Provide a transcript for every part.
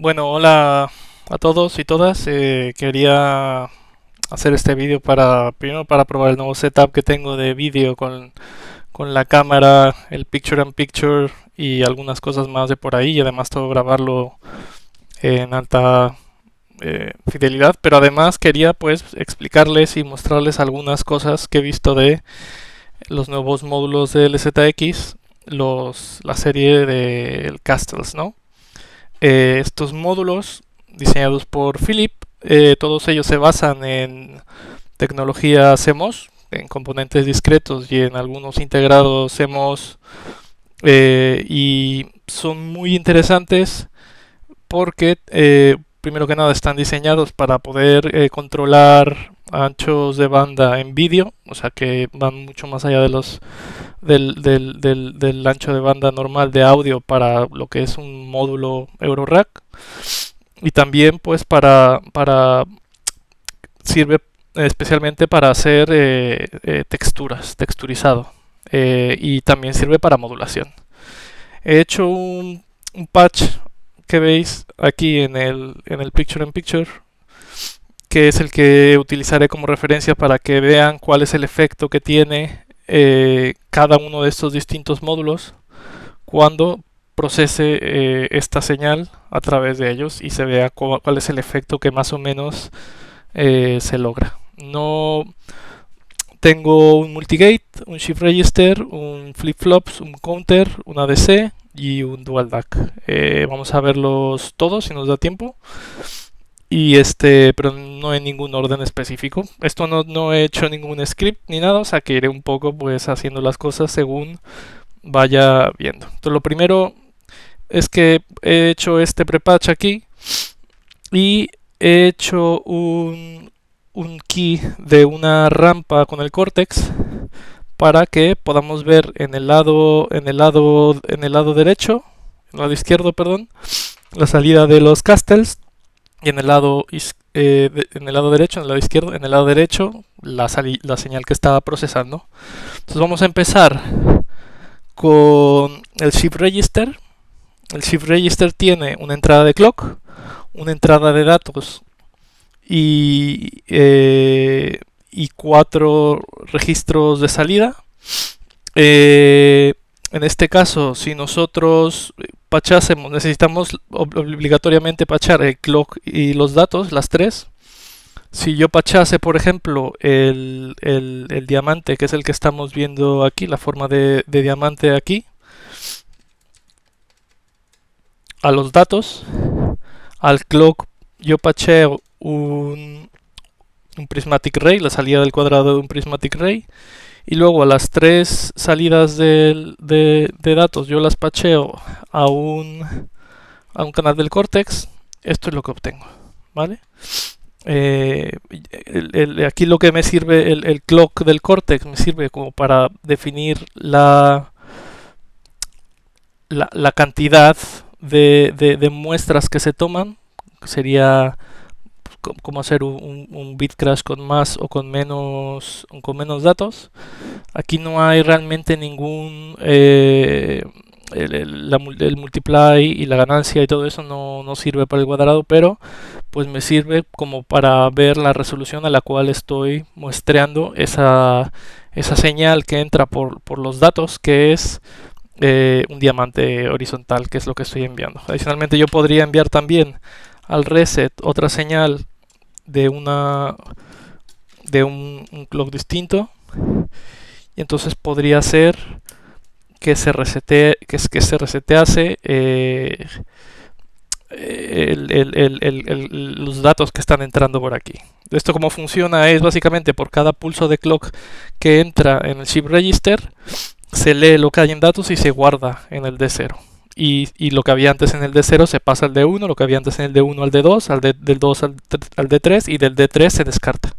Bueno, hola a todos y todas. Eh, quería hacer este vídeo para primero para probar el nuevo setup que tengo de vídeo con, la cámara, el picture and picture y algunas cosas más de por ahí. Y además todo grabarlo en alta eh, fidelidad. Pero además quería pues explicarles y mostrarles algunas cosas que he visto de los nuevos módulos del ZX, los, la serie del Castles, ¿no? Eh, estos módulos diseñados por Philip, eh, todos ellos se basan en tecnología CMOS, en componentes discretos y en algunos integrados CMOS, eh, y son muy interesantes porque, primero que nada, están diseñados para poder controlar anchos de banda en vídeo, o sea que van mucho más allá de los del, ancho de banda normal de audio para lo que es un módulo Eurorack y también pues para para sirve especialmente para hacer eh, eh, texturas, texturizado eh, y también sirve para modulación. He hecho un, un patch que veis aquí en el, en el Picture in Picture que es el que utilizaré como referencia para que vean cuál es el efecto que tiene eh, cada uno de estos distintos módulos cuando procese eh, esta señal a través de ellos y se vea cuál es el efecto que más o menos eh, se logra. No tengo un multigate, un shift register, un flip-flops, un counter, un ADC y un dual DAC. vamos a verlos todos si nos da tiempo y este, pero no en ningún orden específico. Esto no, he hecho ningún script ni nada, o sea que iré un poco pues haciendo las cosas según vaya viendo. Entonces lo primero es que he hecho este prepatch aquí y he hecho un, un key de una rampa con el cortex para que podamos ver en el lado, en el lado, en el lado derecho, en el lado izquierdo, perdón, la salida de los castles y en el lado eh, en el lado derecho, en el lado izquierdo, en el lado derecho la, la señal que estaba procesando. Entonces vamos a empezar con el shift register. El shift register tiene una entrada de clock, una entrada de datos y, eh, y cuatro registros de salida. Eh, en este caso, si nosotros Em, necesitamos obligatoriamente pachar el clock y los datos, las tres. Si yo pachase, por ejemplo, el, diamante, que es el que estamos viendo aquí, la forma de, diamante aquí, a los datos, al clock yo pacheo un, un prismatic ray, la salida del cuadrado de un prismatic ray, y luego a las tres salidas de, de, datos yo las pacheo a un, a un canal del córtex, esto es lo que obtengo. ¿Vale? Eh, aquí lo que me sirve el, clock del córtex me sirve como para definir la, la, cantidad de, de, de, muestras que se toman. Sería cómo hacer un, bitcrash con más o con menos, con menos datos. Aquí no hay realmente ningún... Eh, el, multiply y la ganancia y todo eso no, sirve para el cuadrado, pero pues me sirve como para ver la resolución a la cual estoy muestreando esa, esa señal que entra por, los datos, que es eh, un diamante horizontal, que es lo que estoy enviando. Adicionalmente yo podría enviar también al reset otra señal de una de un, clock distinto y entonces podría ser que se resete que, se resetease eh, los datos que están entrando por aquí. Esto como funciona es básicamente por cada pulso de clock que entra en el chip register, se lee lo que hay en datos y se guarda en el D0 y, lo que había antes en el D0 se pasa al D1, lo que había antes en el D1 al D2, al del 2 al, al, D3 y del D3 se descarta.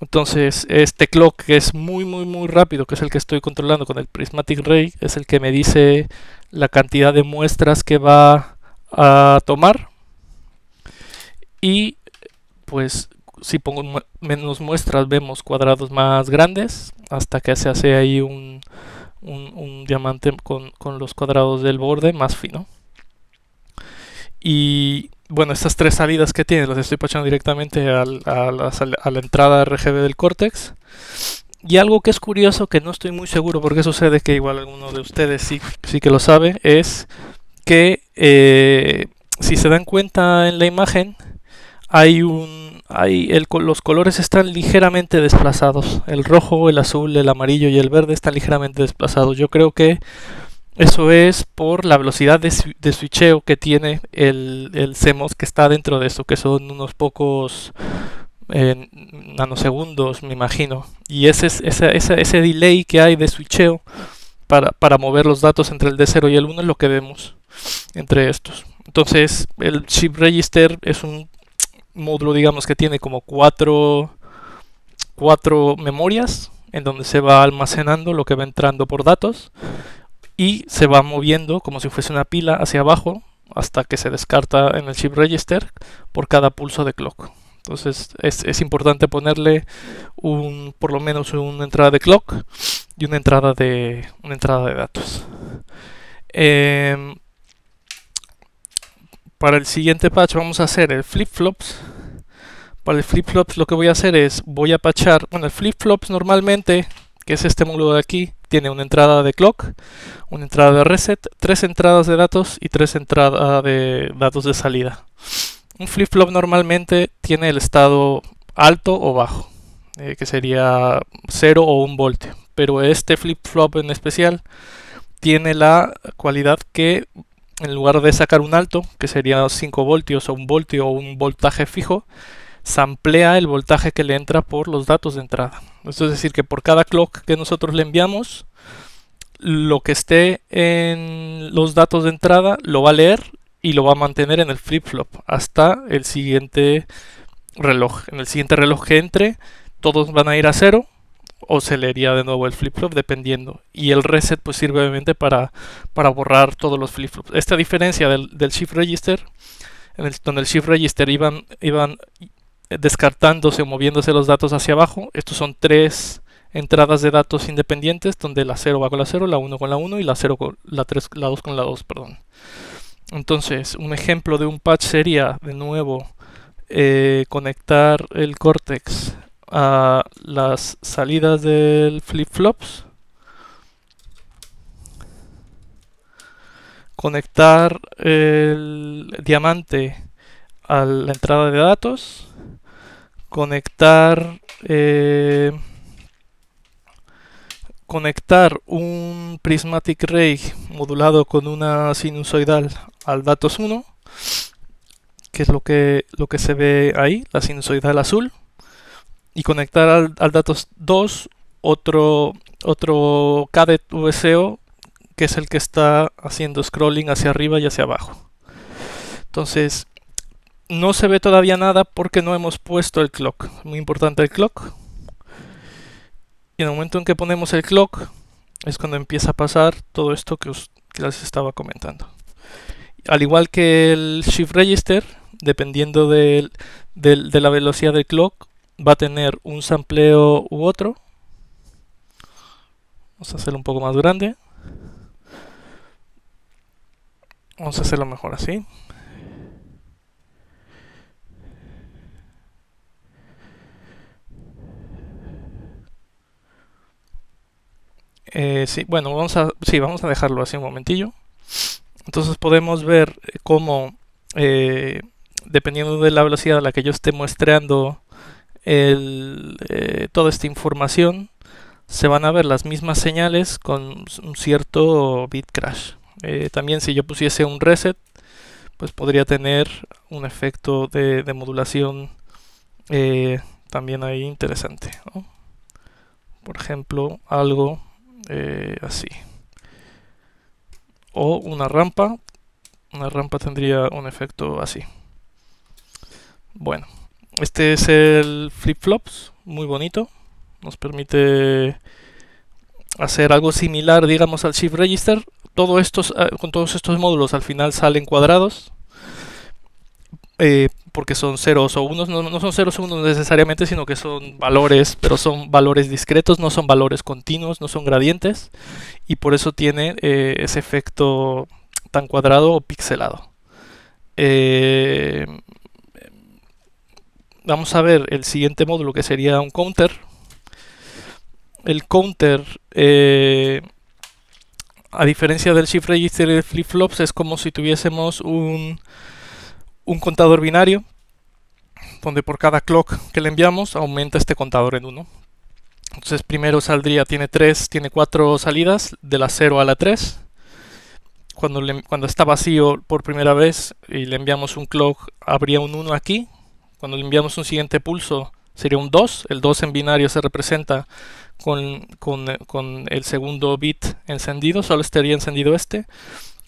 Entonces este clock que es muy muy muy rápido, que es el que estoy controlando con el Prismatic Ray, es el que me dice la cantidad de muestras que va a tomar. Y pues si pongo menos muestras vemos cuadrados más grandes hasta que se hace ahí un, un, diamante con, los cuadrados del borde más fino. Y bueno, estas tres salidas que tiene las estoy pachando directamente a, la, entrada RGB del córtex. Y algo que es curioso, que no estoy muy seguro porque sucede que igual alguno de ustedes sí, sí que lo sabe, es que eh, si se dan cuenta en la imagen hay un, Ahí los colores están ligeramente desplazados. El rojo, el azul, el amarillo y el verde están ligeramente desplazados. Yo creo que eso es por la velocidad de, de switcheo que tiene el, el CMOS que está dentro de eso, que son unos pocos eh, nanosegundos, me imagino. Y ese, ese, ese, ese delay que hay de switcheo para, para mover los datos entre el D0 y el 1 es lo que vemos entre estos. Entonces, el chip register es un módulo digamos que tiene como cuatro, cuatro memorias en donde se va almacenando lo que va entrando por datos y se va moviendo como si fuese una pila hacia abajo hasta que se descarta en el chip register por cada pulso de clock. Entonces es, importante ponerle un, por lo menos una entrada de clock y una entrada de, una entrada de datos. Em, para el siguiente patch vamos a hacer el flip-flops. Para el flip-flops lo que voy a hacer es, voy a patchar, bueno, el flip-flops normalmente, que es este módulo de aquí, tiene una entrada de clock, una entrada de reset, tres entradas de datos y tres entradas de datos de salida. Un flip-flop normalmente tiene el estado alto o bajo, eh, que sería 0 o 1 voltio. Pero este flip-flop en especial tiene la cualidad que en lugar de sacar un alto, que sería 5 voltios o un voltio o un voltaje fijo, samplea el voltaje que le entra por los datos de entrada. Esto es decir, que por cada clock que nosotros le enviamos, lo que esté en los datos de entrada lo va a leer y lo va a mantener en el flip-flop hasta el siguiente reloj. En el siguiente reloj que entre, todos van a ir a cero o se leería de nuevo el flip-flop dependiendo. Y el reset pues sirve obviamente para, para borrar todos los flip-flops. Esta diferencia del, shift register, en el, donde el shift register iban, iban descartándose o moviéndose los datos hacia abajo, estos son tres entradas de datos independientes donde la 0 va con la 0, la 1 con la 1 y la 0 con la la 2 con la 2, perdón. Entonces, un ejemplo de un patch sería de nuevo eh, conectar el cortex a las salidas del flip-flops conectar el diamante a la entrada de datos conectar eh, conectar un prismatic ray modulado con una sinusoidal al datos 1 que es lo que lo que se ve ahí la sinusoidal azul y conectar al, datos 2 otro, otro cadet VCO que es el que está haciendo scrolling hacia arriba y hacia abajo. Entonces, no se ve todavía nada porque no hemos puesto el clock. Muy importante el clock. Y en el momento en que ponemos el clock es cuando empieza a pasar todo esto que, os, les estaba comentando. Al igual que el shift register, dependiendo de la velocidad del clock, va a tener un sampleo u otro. Vamos a hacerlo un poco más grande. Vamos a hacerlo mejor así. Eh, sí, bueno, vamos a, sí, vamos a dejarlo así un momentillo. Entonces podemos ver eh, cómo, eh, dependiendo de la velocidad a la que yo esté muestreando eh, toda esta información, se van a ver las mismas señales con un cierto bit crash. Eh, también si yo pusiese un reset, pues podría tener un efecto de, modulación eh, también ahí interesante. Por ejemplo, algo así. O una rampa. Una rampa tendría un efecto así. Bueno. Este es el flip flops, muy bonito. Nos permite hacer algo similar, digamos, al shift register. estos, ah, con todos estos módulos al final salen cuadrados. Eh, porque son ceros o unos, no, son ceros o unos necesariamente, sino que son valores, pero son valores discretos, no son valores continuos, no son gradientes, y por eso tiene eh, ese efecto tan cuadrado o pixelado. Eh, vamos a ver el siguiente módulo que sería un counter. El counter, eh, a diferencia del shift register y flip-flops, es como si tuviésemos un, un contador binario donde por cada clock que le enviamos aumenta este contador en 1. Entonces primero saldría, tiene 3, tiene 4 salidas, de la 0 a la 3. Cuando, cuando está vacío por primera vez y le enviamos un clock, habría un 1 aquí, cuando le enviamos un siguiente pulso sería un 2. El 2 en binario se representa eh, con, el segundo bit encendido, solo estaría encendido este.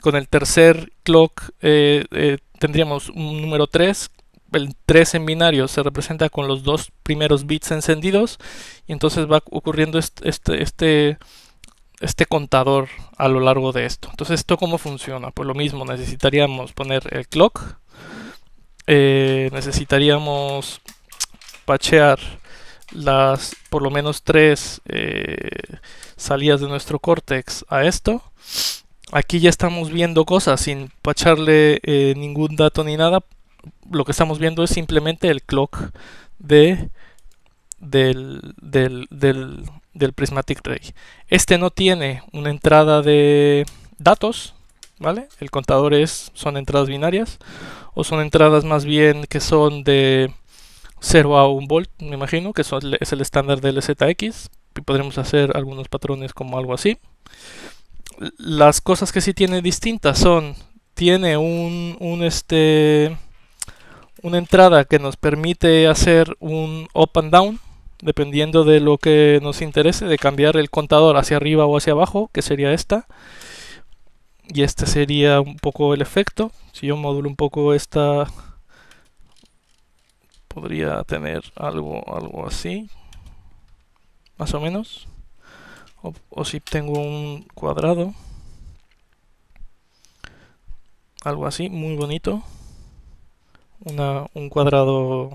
Con el tercer clock eh, eh, tendríamos un número 3. El 3 en binario se representa con los dos primeros bits encendidos. Y entonces va ocurriendo este, este, este este contador a lo largo de esto. Entonces, ¿esto cómo funciona? Pues lo mismo, necesitaríamos poner el clock, eh, necesitaríamos pachear las por lo menos tres eh, salidas de nuestro córtex a esto. Aquí ya estamos viendo cosas sin pacharle eh, ningún dato ni nada. Lo que estamos viendo es simplemente el clock de, del, del Prismatic Tray. Este no tiene una entrada de datos, el contador es, son entradas binarias o son entradas más bien que son de 0 a 1 volt, me imagino, que es el estándar del ZX y podremos hacer algunos patrones como algo así. Las cosas que sí tiene distintas son, tiene un, un este, una entrada que nos permite hacer un up and down, dependiendo de lo que nos interese, de cambiar el contador hacia arriba o hacia abajo, que sería esta y este sería un poco el efecto. Si yo modulo un poco esta, podría tener algo, algo así, más o menos. O, si tengo un cuadrado, algo así, muy bonito. Una, un cuadrado...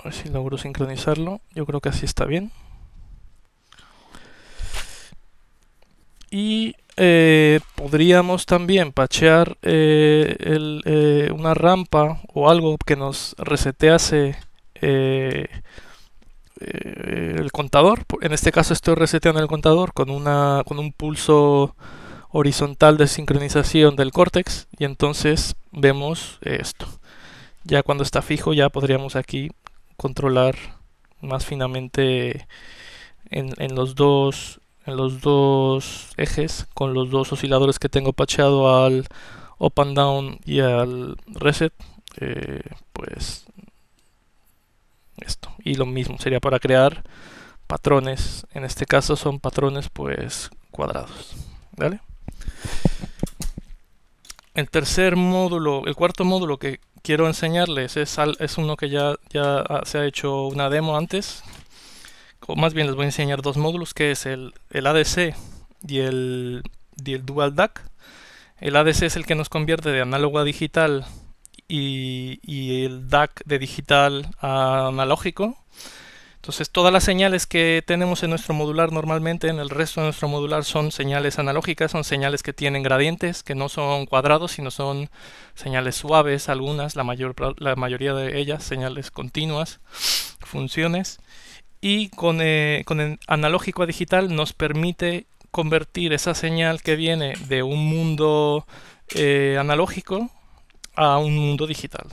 A ver si logro sincronizarlo. Yo creo que así está bien. y eh, podríamos también pachear eh, eh, una rampa o algo que nos resetease el contador. En este caso estoy reseteando el contador con, una, con un pulso horizontal de sincronización del córtex y entonces vemos esto. Ya cuando está fijo ya podríamos aquí controlar más finamente en los dos los dos ejes con los dos osciladores que tengo pacheado al up and down y al reset eh, pues esto y lo mismo sería para crear patrones en este caso son patrones pues cuadrados el tercer módulo el cuarto módulo que quiero enseñarles es, es uno que ya, ya se ha hecho una demo antes o más bien les voy a enseñar dos módulos que es el, el ADC y el, el Dual DAC. El ADC es el que nos convierte de análogo a digital y, y, el DAC de digital a analógico. Entonces todas las señales que tenemos en nuestro modular normalmente, en el resto de nuestro modular son señales analógicas, son señales que tienen gradientes, que no son cuadrados, sino son señales suaves, algunas, la, mayor, la mayoría de ellas, señales continuas, funciones y con, eh, con el analógico a digital nos permite convertir esa señal que viene de un mundo eh, analógico a un mundo digital.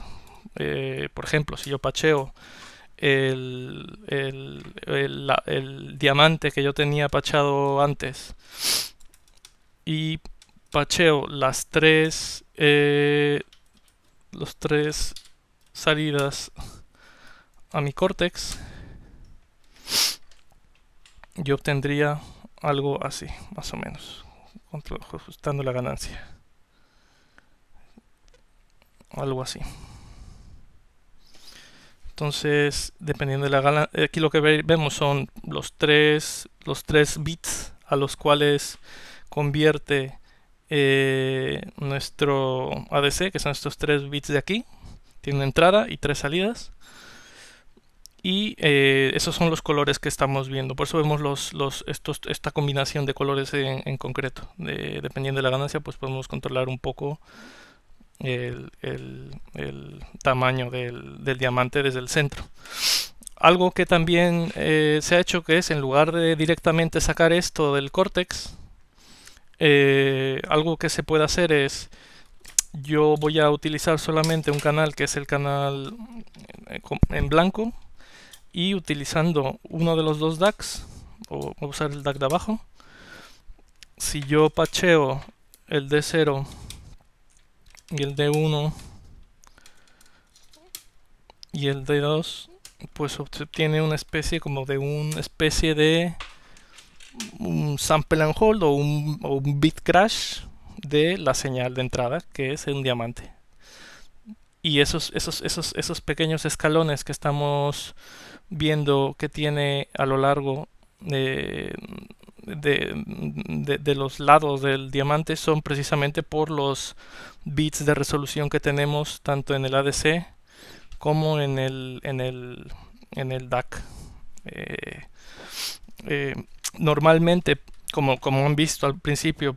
Eh, por ejemplo, si yo pacheo el, diamante que yo tenía pachado antes y pacheo las tres, los tres salidas a mi córtex, yo obtendría algo así, más o menos, ajustando la ganancia. Algo así. Entonces, dependiendo de la ganancia, eh, aquí lo que vemos son los tres, bits a los cuales convierte eh, nuestro ADC, que son estos tres bits de aquí. Tiene una entrada y tres salidas y eh, esos son los colores que estamos viendo. Por eso vemos los, los, esta combinación de colores en, concreto. dependiendo de la ganancia, pues podemos controlar un poco el, tamaño del, diamante desde el centro. Algo que también eh, se ha hecho que es, en lugar de directamente sacar esto del córtex, eh, algo que se puede hacer es yo voy a utilizar solamente un canal que es el canal en blanco y utilizando uno de los dos DACs, o voy a usar el DAC de abajo, si yo pacheo el D0 y el D1 y el D2, pues obtiene una especie como de una especie de un sample and hold o un, bit crash de la señal de entrada que es un diamante y esos, esos, esos, esos pequeños escalones que estamos viendo que tiene a lo largo de, los lados del diamante son precisamente por los bits de resolución que tenemos tanto en el ADC como en el, en el, en el DAC. Eh, eh, normalmente, como, como han visto al principio,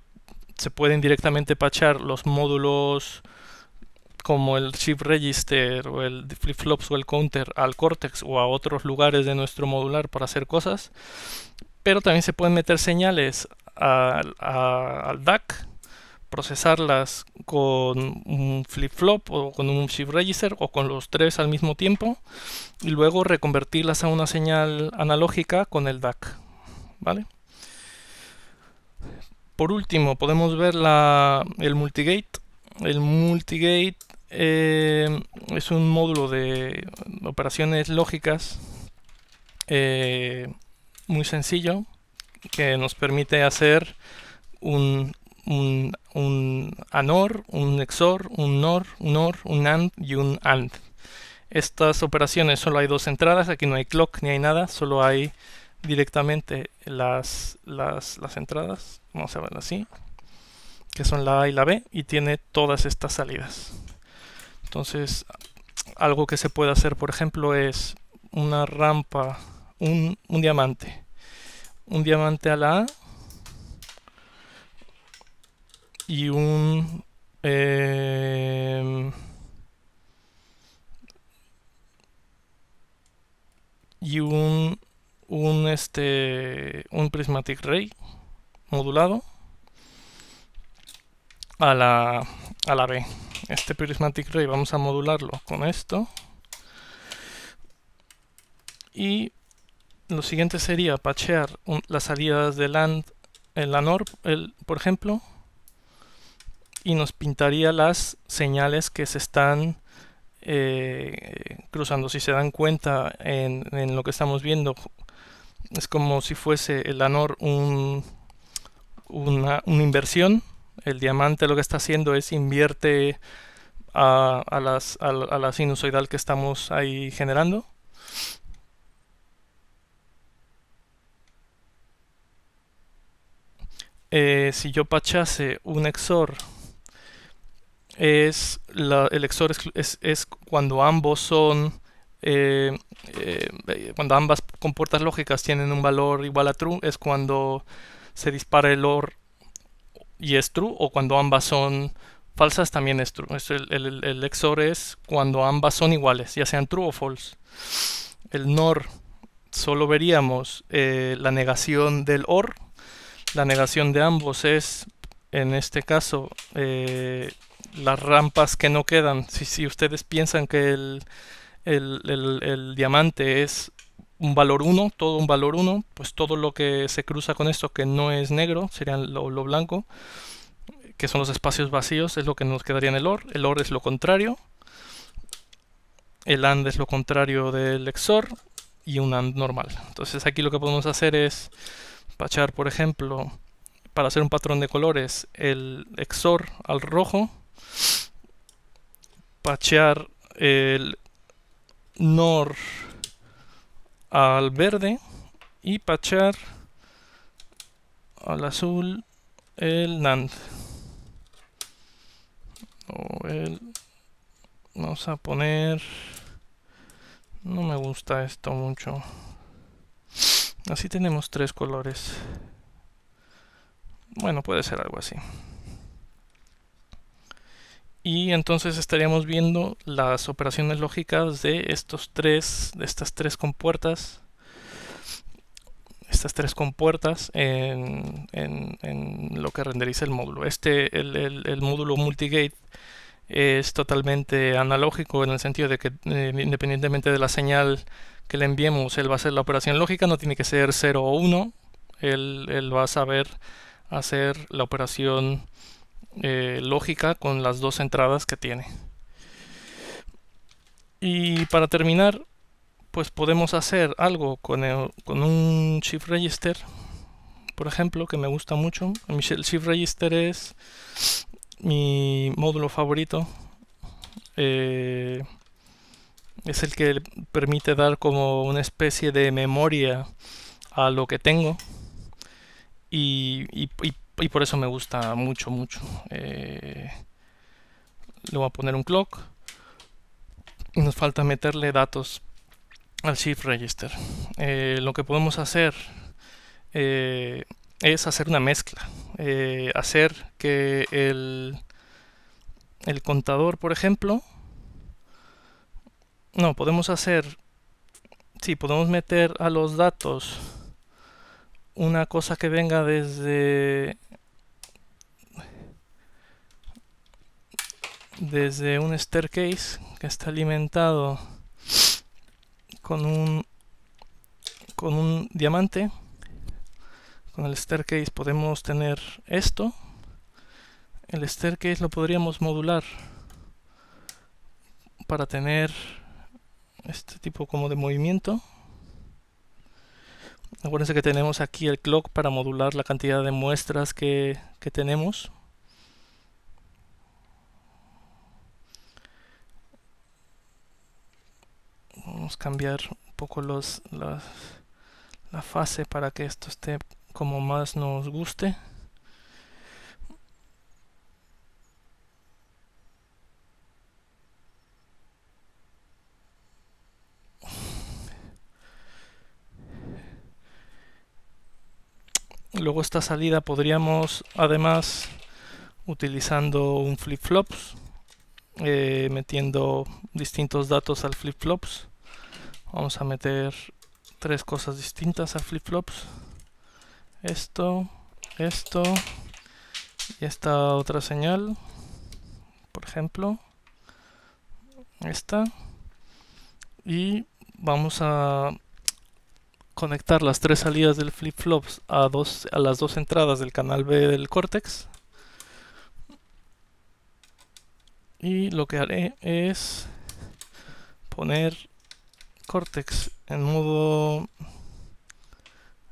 se pueden directamente pachar los módulos como el shift register o el flip-flops o el counter al Cortex o a otros lugares de nuestro modular para hacer cosas. Pero también se pueden meter señales al, DAC, procesarlas con un flip-flop o con un shift register o con los tres al mismo tiempo y luego reconvertirlas a una señal analógica con el DAC. ¿Vale? Por último, podemos ver el multigate el multigate eh, es un módulo de operaciones lógicas eh, muy sencillo que nos permite hacer un, un, un, ANOR, un XOR, un NOR, un un AND y un AND. Estas operaciones solo hay dos entradas, aquí no hay clock ni hay nada, solo hay directamente las, entradas, vamos a ver así, que son la A y la B, y tiene todas estas salidas. Entonces, algo que se puede hacer, por ejemplo, es una rampa, un, diamante. Un diamante a la A y un... Em, y un, este, un prismatic ray modulado a la, a la B este Prismatic Ray vamos a modularlo con esto. Y lo siguiente sería pachear las salidas de land el LANOR, el, por ejemplo, y nos pintaría las señales que se están eh, cruzando. Si se dan cuenta en, lo que estamos viendo, es como si fuese el ANOR un, una inversión el diamante lo que está haciendo es invierte a, a, la sinusoidal que estamos ahí generando. Eh, si yo pachase un XOR, es el XOR es, cuando ambos son, eh, eh, cuando ambas compuertas lógicas tienen un valor igual a true, es cuando se dispara el OR y es true o cuando ambas son falsas también es true. el, el, XOR es cuando ambas son iguales, ya sean true o false. El NOR solo veríamos eh, la negación del OR. La negación de ambos es, en este caso, eh, las rampas que no quedan. Si, si ustedes piensan que el diamante es un valor 1, todo un valor 1, pues todo lo que se cruza con esto que no es negro, serían lo, blanco, que son los espacios vacíos, es lo que nos quedaría en el OR. El OR es lo contrario, el AND es lo contrario del XOR y un AND normal. Entonces aquí lo que podemos hacer es pachar, por ejemplo, para hacer un patrón de colores, el XOR al rojo, pachear el NOR al verde y pachar al azul el NAND. Vamos a poner... No me gusta esto mucho. Así tenemos tres colores. Bueno, puede ser algo así y entonces estaríamos viendo las operaciones lógicas de estos tres de estas tres compuertas estas tres compuertas en, en, lo que renderiza el módulo este el, el, módulo multigate es totalmente analógico en el sentido de que eh, independientemente de la señal que le enviemos él va a hacer la operación lógica no tiene que ser 0 o 1 él, él va a saber hacer la operación eh, lógica con las dos entradas que tiene. Y para terminar, pues podemos hacer algo con, con un shift register, por ejemplo, que me gusta mucho. El shift register es mi módulo favorito. Eh, es el que permite dar como una especie de memoria a lo que tengo y, y por eso me gusta mucho, mucho. Eh, le voy a poner un clock. Y nos falta meterle datos al shift register. Eh, lo que podemos hacer eh, es hacer una mezcla. hacer que el, el contador, por ejemplo, no, podemos hacer, sí, podemos meter a los datos una cosa que venga desde desde un staircase que está alimentado con un con un diamante con el staircase podemos tener esto el staircase lo podríamos modular para tener este tipo como de movimiento acuérdense que tenemos aquí el clock para modular la cantidad de muestras que tenemos cambiar un poco los, la fase para que esto esté como más nos guste. Luego esta salida podríamos además utilizando un flip-flops, eh, metiendo distintos datos al flip-flops vamos a meter tres cosas distintas a flip flops esto esto y esta otra señal por ejemplo esta y vamos a conectar las tres salidas del flip flops a, dos, a las dos entradas del canal B del córtex y lo que haré es poner Cortex en modo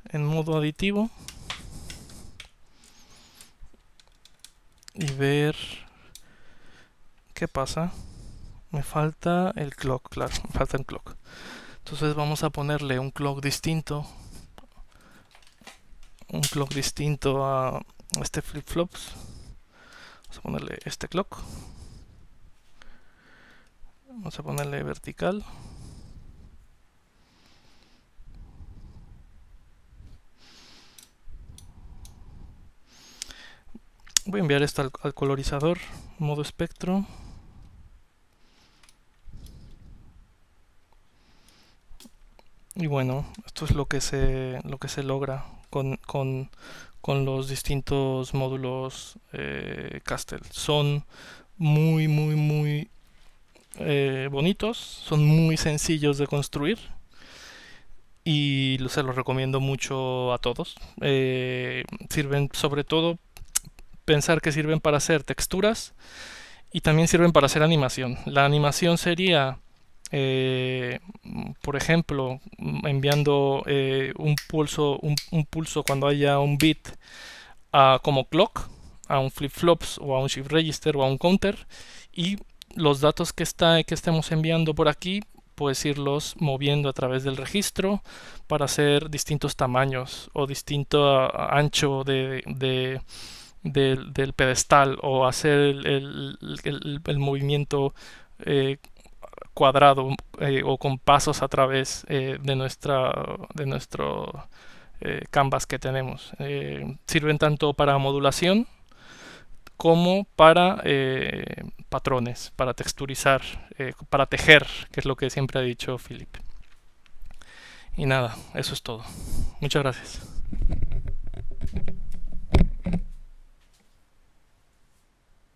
en modo aditivo y ver qué pasa me falta el clock claro me falta el clock entonces vamos a ponerle un clock distinto un clock distinto a este flip flops vamos a ponerle este clock vamos a ponerle vertical Voy a enviar esto al, colorizador, modo espectro. Y bueno, esto es lo que se, lo que se logra con, con, los distintos módulos eh, Castel. Son muy, muy, muy eh, bonitos, son muy sencillos de construir y se los recomiendo mucho a todos. Eh, sirven sobre todo pensar que sirven para hacer texturas y también sirven para hacer animación. La animación sería, eh, por ejemplo, enviando eh, un, pulso, un, pulso cuando haya un bit como clock, a un flip-flops o a un shift register o a un counter y los datos que, está, que estemos enviando por aquí puedes irlos moviendo a través del registro para hacer distintos tamaños o distinto ancho de, del, pedestal o hacer el, el, movimiento eh, cuadrado eh, o con pasos a través eh, de, nuestra, de nuestro canvas que tenemos. sirven tanto para modulación como para patrones, para texturizar, para tejer, que es lo que siempre ha dicho Philip. Y nada, eso es todo. Muchas gracias.